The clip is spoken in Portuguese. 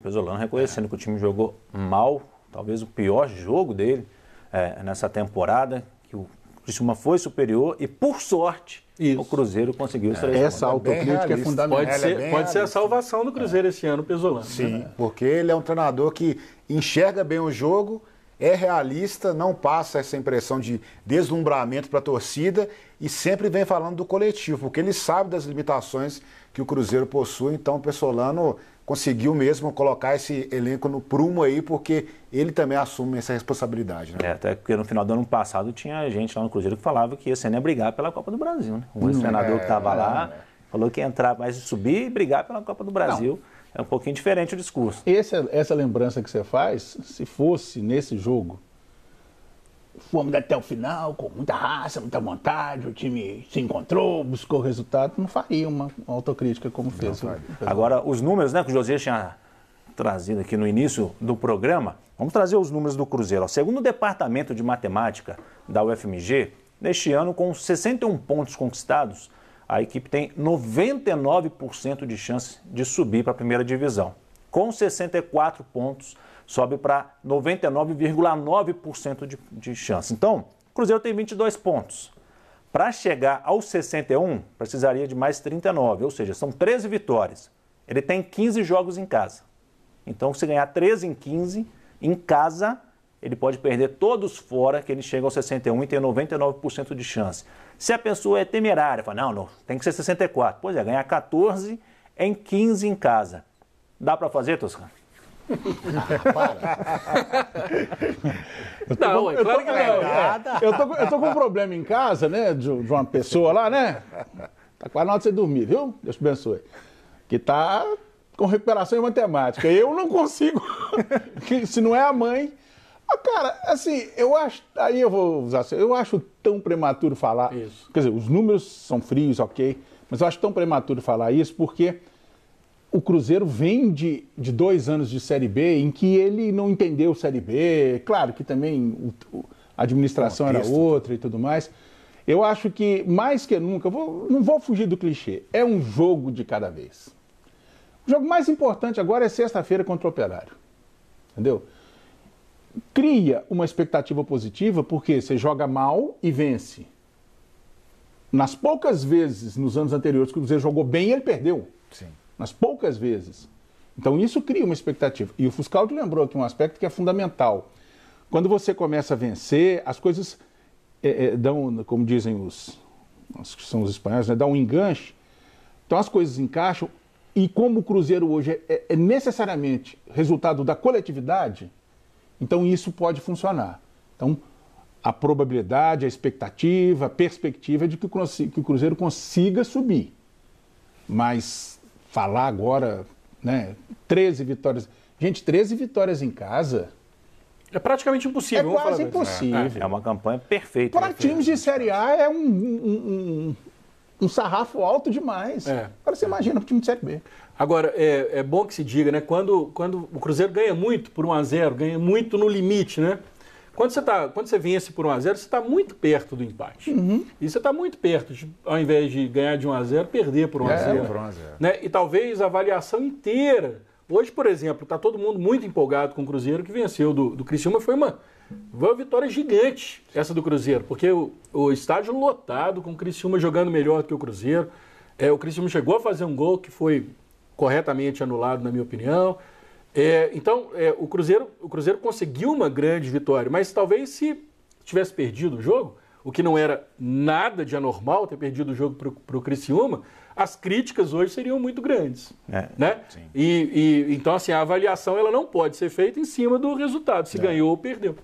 Pesolano reconhecendo que o time jogou mal, talvez o pior jogo dele é, nessa temporada, que o Criciúma foi superior e, por sorte, Isso. o Cruzeiro conseguiu é. essa é, Essa autocrítica é, é fundamental. Pode, é ser, é pode ser a salvação do Cruzeiro é. esse ano, Pesolano. Sim, né? porque ele é um treinador que enxerga bem o jogo é realista, não passa essa impressão de deslumbramento para a torcida e sempre vem falando do coletivo, porque ele sabe das limitações que o Cruzeiro possui, então o Pessolano conseguiu mesmo colocar esse elenco no prumo aí, porque ele também assume essa responsabilidade. Né? É, até porque no final do ano passado tinha gente lá no Cruzeiro que falava que ia ser nem né, brigar pela Copa do Brasil. Né? O hum, ex-treinador é, que estava lá é. falou que ia entrar mais subir e brigar pela Copa do Brasil. Não. É um pouquinho diferente o discurso. Essa, é, essa lembrança que você faz, se fosse nesse jogo, fomos até o final com muita raça, muita vontade, o time se encontrou, buscou resultado, não faria uma autocrítica como fez. Agora, os números né, que o Josias tinha trazido aqui no início do programa, vamos trazer os números do Cruzeiro. Segundo o Departamento de Matemática da UFMG, neste ano, com 61 pontos conquistados, a equipe tem 99% de chance de subir para a primeira divisão. Com 64 pontos, sobe para 99,9% de, de chance. Então, o Cruzeiro tem 22 pontos. Para chegar aos 61, precisaria de mais 39, ou seja, são 13 vitórias. Ele tem 15 jogos em casa. Então, se ganhar 13 em 15, em casa, ele pode perder todos fora, que ele chega aos 61 e tem 99% de chance. Se a pessoa é temerária, fala, não, não, tem que ser 64. Pois é, ganhar 14 em 15 em casa. Dá para fazer, Toscano? Ah, para. não, com, claro que não. eu, tô, eu tô com um problema em casa, né, de, de uma pessoa lá, né? Tá quase na hora de você dormir, viu? Deus te abençoe. Que tá com recuperação em matemática. Eu não consigo. se não é a mãe ah, cara, assim, eu acho. Aí eu vou usar. Eu acho tão prematuro falar. Isso. Quer dizer, os números são frios, ok. Mas eu acho tão prematuro falar isso porque o Cruzeiro vem de, de dois anos de Série B em que ele não entendeu Série B. Claro que também o, a administração era outra e tudo mais. Eu acho que, mais que nunca, vou, não vou fugir do clichê, é um jogo de cada vez. O jogo mais importante agora é sexta-feira contra o Operário. Entendeu? cria uma expectativa positiva porque você joga mal e vence. Nas poucas vezes nos anos anteriores que o Cruzeiro jogou bem, ele perdeu. Sim. Nas poucas vezes. Então isso cria uma expectativa. E o Fuscaldo lembrou aqui um aspecto que é fundamental. Quando você começa a vencer, as coisas é, é, dão, como dizem os, que são os espanhóis, né, dão um enganche. Então as coisas encaixam. E como o Cruzeiro hoje é, é, é necessariamente resultado da coletividade, então isso pode funcionar. Então a probabilidade, a expectativa, a perspectiva é de que o Cruzeiro consiga subir. Mas falar agora, né, 13 vitórias. Gente, 13 vitórias em casa. É praticamente impossível. É quase impossível. É, é, uma campanha perfeita. Para né, times de Série A é um, um, um um sarrafo alto demais. É. Agora você é. imagina para o time de Série B. Agora, é, é bom que se diga, né? Quando, quando o Cruzeiro ganha muito por 1x0, ganha muito no limite, né? Quando você, tá, quando você vence por 1x0, você está muito perto do empate. Uhum. E você está muito perto, de, ao invés de ganhar de 1x0, perder por 1x0. É, né? E talvez a avaliação inteira Hoje, por exemplo, está todo mundo muito empolgado com o Cruzeiro que venceu do, do Criciúma. Foi uma, foi uma vitória gigante essa do Cruzeiro, porque o, o estádio lotado, com o Criciúma jogando melhor que o Cruzeiro. É, o Criciúma chegou a fazer um gol que foi corretamente anulado, na minha opinião. É, então, é, o, Cruzeiro, o Cruzeiro conseguiu uma grande vitória, mas talvez se tivesse perdido o jogo, o que não era nada de anormal ter perdido o jogo para o Criciúma, as críticas hoje seriam muito grandes. É, né? E, e, então, assim, a avaliação ela não pode ser feita em cima do resultado, se é. ganhou ou perdeu.